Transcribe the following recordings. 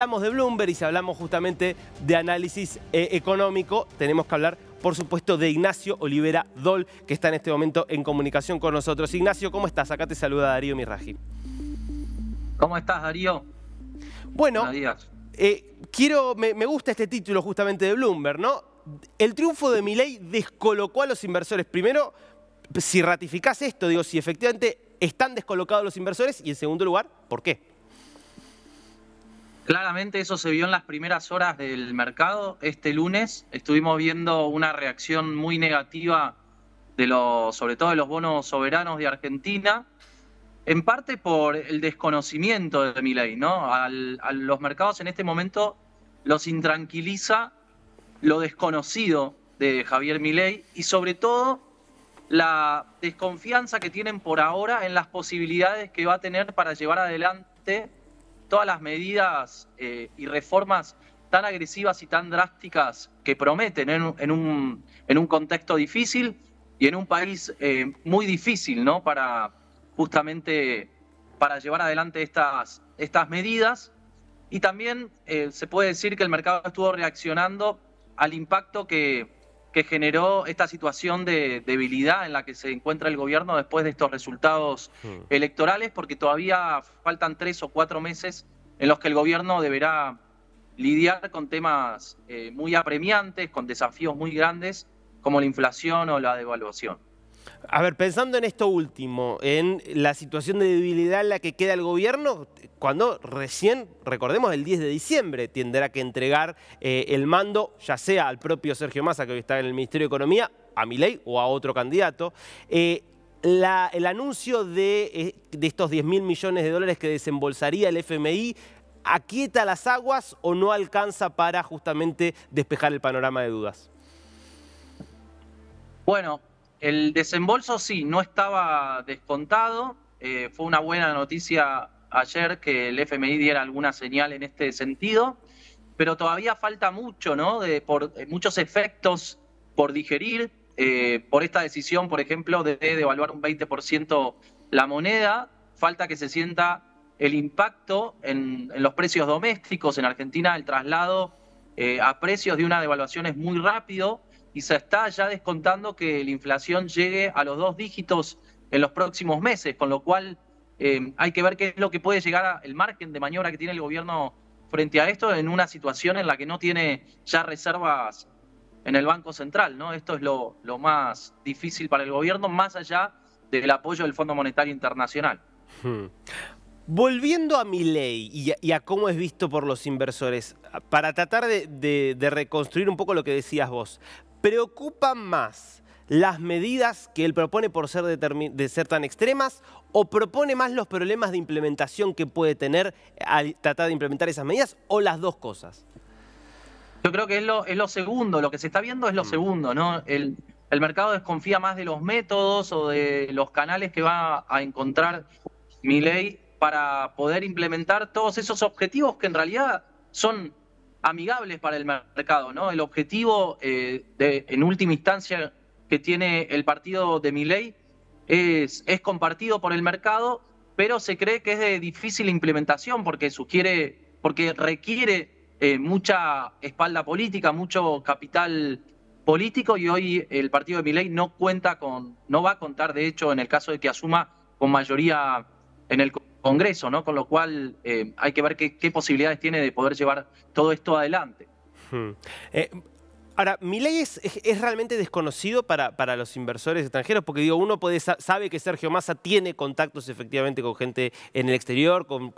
Hablamos de Bloomberg y si hablamos justamente de análisis eh, económico, tenemos que hablar, por supuesto, de Ignacio Olivera Dol, que está en este momento en comunicación con nosotros. Ignacio, ¿cómo estás? Acá te saluda Darío Mirraji. ¿Cómo estás, Darío? Bueno, eh, quiero, me, gusta este título justamente de Bloomberg, ¿no? El triunfo de mi ley descolocó a los inversores. Primero, si ratificás esto, digo, si efectivamente están descolocados los inversores. Y en segundo lugar, ¿por qué? Claramente eso se vio en las primeras horas del mercado. Este lunes estuvimos viendo una reacción muy negativa de los, sobre todo de los bonos soberanos de Argentina, en parte por el desconocimiento de mi ¿no? a los mercados en este momento los intranquiliza lo desconocido de Javier Milei y sobre todo la desconfianza que tienen por ahora en las posibilidades que va a tener para llevar adelante todas las medidas eh, y reformas tan agresivas y tan drásticas que prometen en, un, contexto difícil y en un país eh, muy difícil, ¿no? Para justamente para llevar adelante estas, estas medidas. Y también eh, se puede decir que el mercado estuvo reaccionando al impacto que, que generó esta situación de debilidad en la que se encuentra el gobierno después de estos resultados hmm. electorales, porque todavía faltan tres o cuatro meses en los que el gobierno deberá lidiar con temas eh, muy apremiantes, con desafíos muy grandes, como la inflación o la devaluación. A ver, pensando en esto último, en la situación de debilidad en la que queda el gobierno, cuando recién, recordemos, el 10 de diciembre tendrá que entregar eh, el mando, ya sea al propio Sergio Massa, que hoy está en el Ministerio de Economía, a Milei o a otro candidato. Eh, el anuncio de, eh, de estos 10 mil millones de dólares que desembolsaría el FMI aquieta las aguas o no alcanza para justamente despejar el panorama de dudas? Bueno, el desembolso sí, no estaba descontado. Eh, fue una buena noticia ayer que el FMI diera alguna señal en este sentido, pero todavía falta mucho, ¿no? De, por, eh, muchos efectos por digerir, eh, por esta decisión, por ejemplo, de devaluar un 20% la moneda, falta que se sienta el impacto en, los precios domésticos. En Argentina el traslado a precios de una devaluación es muy rápido, y se está ya descontando que la inflación llegue a los dos dígitos en los próximos meses, con lo cual eh, hay que ver qué es lo que puede llegar al margen de maniobra que tiene el gobierno frente a esto en una situación en la que no tiene ya reservas en el Banco Central, ¿no? Esto es lo, lo más difícil para el gobierno, más allá del apoyo del Fondo Monetario Internacional. Hmm. Volviendo a mi ley y, a, cómo es visto por los inversores, para tratar de, reconstruir un poco lo que decías vos, ¿preocupan más las medidas que él propone por ser de ser tan extremas o propone más los problemas de implementación que puede tener al tratar de implementar esas medidas o las dos cosas? Yo creo que es lo, segundo, lo que se está viendo es lo mm. segundo, ¿no? El, el mercado desconfía más de los métodos o de los canales que va a encontrar mi ley para poder implementar todos esos objetivos que en realidad son amigables para el mercado, ¿no? El objetivo, eh, de, en última instancia, que tiene el partido de Miley es, es compartido por el mercado, pero se cree que es de difícil implementación porque sugiere, porque requiere eh, mucha espalda política, mucho capital político y hoy el partido de ley no cuenta con, no va a contar, de hecho, en el caso de que asuma con mayoría en el Congreso, ¿no? Con lo cual eh, hay que ver qué, posibilidades tiene de poder llevar todo esto adelante. Hmm. Eh, ahora, mi es, realmente desconocido para, para, los inversores extranjeros, porque digo, uno sabe que Sergio Massa tiene contactos efectivamente con gente en el exterior, con,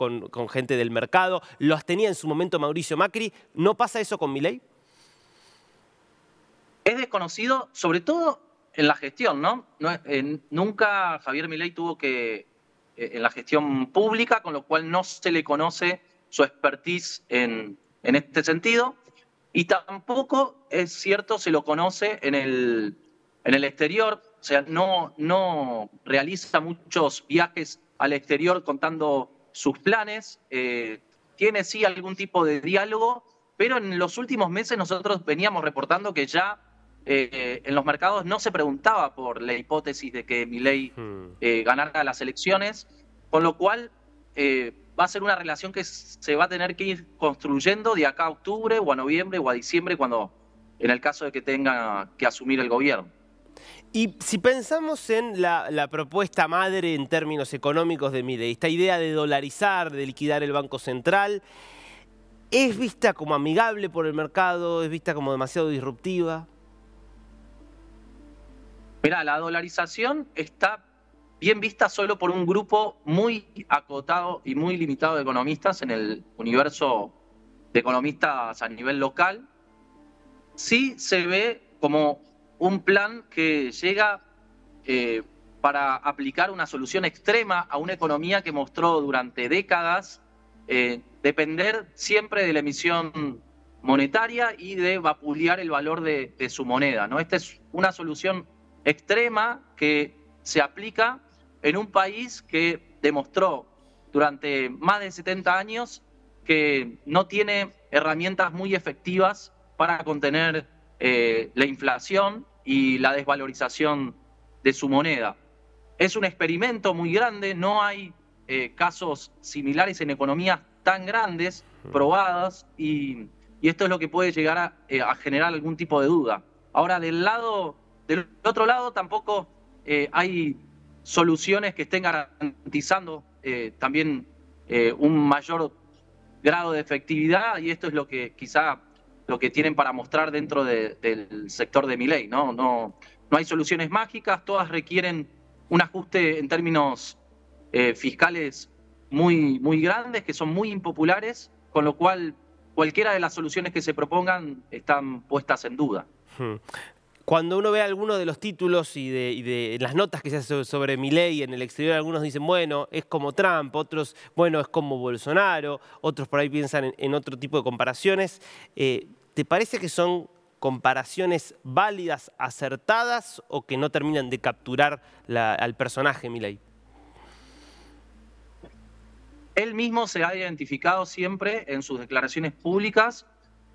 gente del mercado, los tenía en su momento Mauricio Macri, ¿no pasa eso con mi Es desconocido, sobre todo en la gestión, ¿no? Eh, nunca Javier Milei tuvo que eh, en la gestión pública, con lo cual no se le conoce su expertise en, este sentido. Y tampoco, es cierto, se lo conoce en el, en el exterior, o sea, no, no realiza muchos viajes al exterior contando sus planes, eh, tiene sí algún tipo de diálogo, pero en los últimos meses nosotros veníamos reportando que ya eh, en los mercados no se preguntaba por la hipótesis de que Milei hmm. eh, ganara las elecciones, con lo cual eh, va a ser una relación que se va a tener que ir construyendo de acá a octubre o a noviembre o a diciembre cuando en el caso de que tenga que asumir el gobierno. Y si pensamos en la, propuesta madre en términos económicos de Miley, esta idea de dolarizar, de liquidar el Banco Central, ¿es vista como amigable por el mercado? ¿Es vista como demasiado disruptiva? Mira, la dolarización está bien vista solo por un grupo muy acotado y muy limitado de economistas en el universo de economistas a nivel local. Sí se ve como un plan que llega eh, para aplicar una solución extrema a una economía que mostró durante décadas eh, depender siempre de la emisión monetaria y de vapulear el valor de, su moneda. ¿no? Esta es una solución extrema que se aplica en un país que demostró durante más de 70 años que no tiene herramientas muy efectivas para contener eh, la inflación y la desvalorización de su moneda. Es un experimento muy grande, no hay eh, casos similares en economías tan grandes, mm. probadas, y, esto es lo que puede llegar eh, a generar algún tipo de duda. Ahora, del lado del otro lado, tampoco eh, hay soluciones que estén garantizando eh, también eh, un mayor grado de efectividad y esto es lo que quizá lo que tienen para mostrar dentro del sector de mi ley. ¿no? No, no hay soluciones mágicas, todas requieren un ajuste en términos fiscales muy, muy grandes, que son muy impopulares, con lo cual cualquiera de las soluciones que se propongan están puestas en duda. Hmm. Cuando uno ve algunos de los títulos y de, las notas que se hacen sobre Milei en el exterior, algunos dicen, bueno, es como Trump, otros, bueno, es como Bolsonaro, otros por ahí piensan en, otro tipo de comparaciones. Eh, ¿Te parece que son comparaciones válidas, acertadas o que no terminan de capturar al personaje Milei? Él mismo se ha identificado siempre en sus declaraciones públicas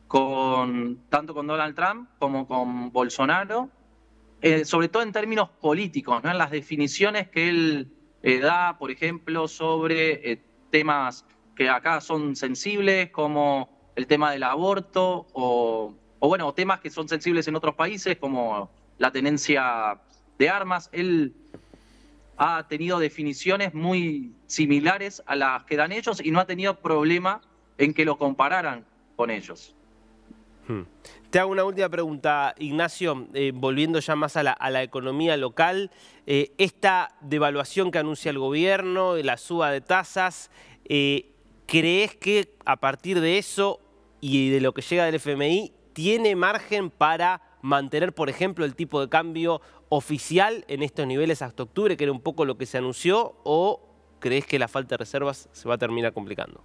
con tanto con Donald Trump como con Bolsonaro, eh, sobre todo en términos políticos, ¿no? en las definiciones que él eh, da, por ejemplo, sobre eh, temas que acá son sensibles, como el tema del aborto, o, o bueno, temas que son sensibles en otros países, como la tenencia de armas. Él ha tenido definiciones muy similares a las que dan ellos y no ha tenido problema en que lo compararan con ellos. Hmm. Te hago una última pregunta, Ignacio, eh, volviendo ya más a la, economía local. Eh, esta devaluación que anuncia el gobierno, la suba de tasas, eh, ¿crees que a partir de eso y de lo que llega del FMI, tiene margen para mantener, por ejemplo, el tipo de cambio oficial en estos niveles hasta octubre, que era un poco lo que se anunció, o crees que la falta de reservas se va a terminar complicando?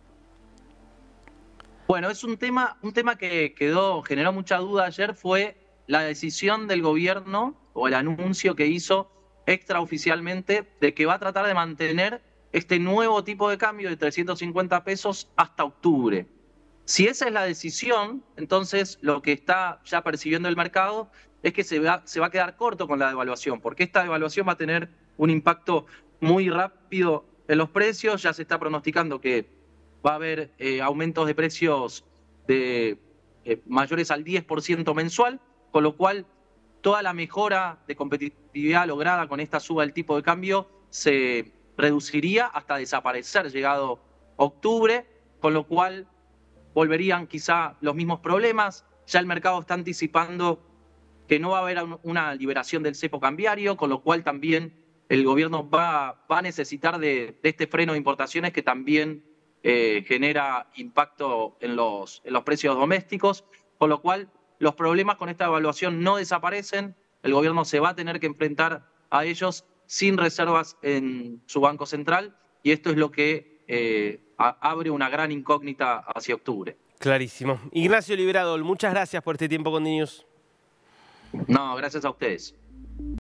Bueno, es un tema, un tema que quedó, generó mucha duda ayer, fue la decisión del gobierno o el anuncio que hizo extraoficialmente de que va a tratar de mantener este nuevo tipo de cambio de 350 pesos hasta octubre. Si esa es la decisión, entonces lo que está ya percibiendo el mercado es que se va, se va a quedar corto con la devaluación, porque esta devaluación va a tener un impacto muy rápido en los precios, ya se está pronosticando que va a haber eh, aumentos de precios de, eh, mayores al 10% mensual, con lo cual toda la mejora de competitividad lograda con esta suba del tipo de cambio se reduciría hasta desaparecer llegado octubre, con lo cual volverían quizá los mismos problemas. Ya el mercado está anticipando que no va a haber una liberación del cepo cambiario, con lo cual también el gobierno va, a necesitar de este freno de importaciones que también eh, genera impacto en los, en los precios domésticos, con lo cual los problemas con esta evaluación no desaparecen, el gobierno se va a tener que enfrentar a ellos sin reservas en su Banco Central y esto es lo que eh, abre una gran incógnita hacia octubre. Clarísimo. Ignacio Liberado, muchas gracias por este tiempo con Niños. No, gracias a ustedes.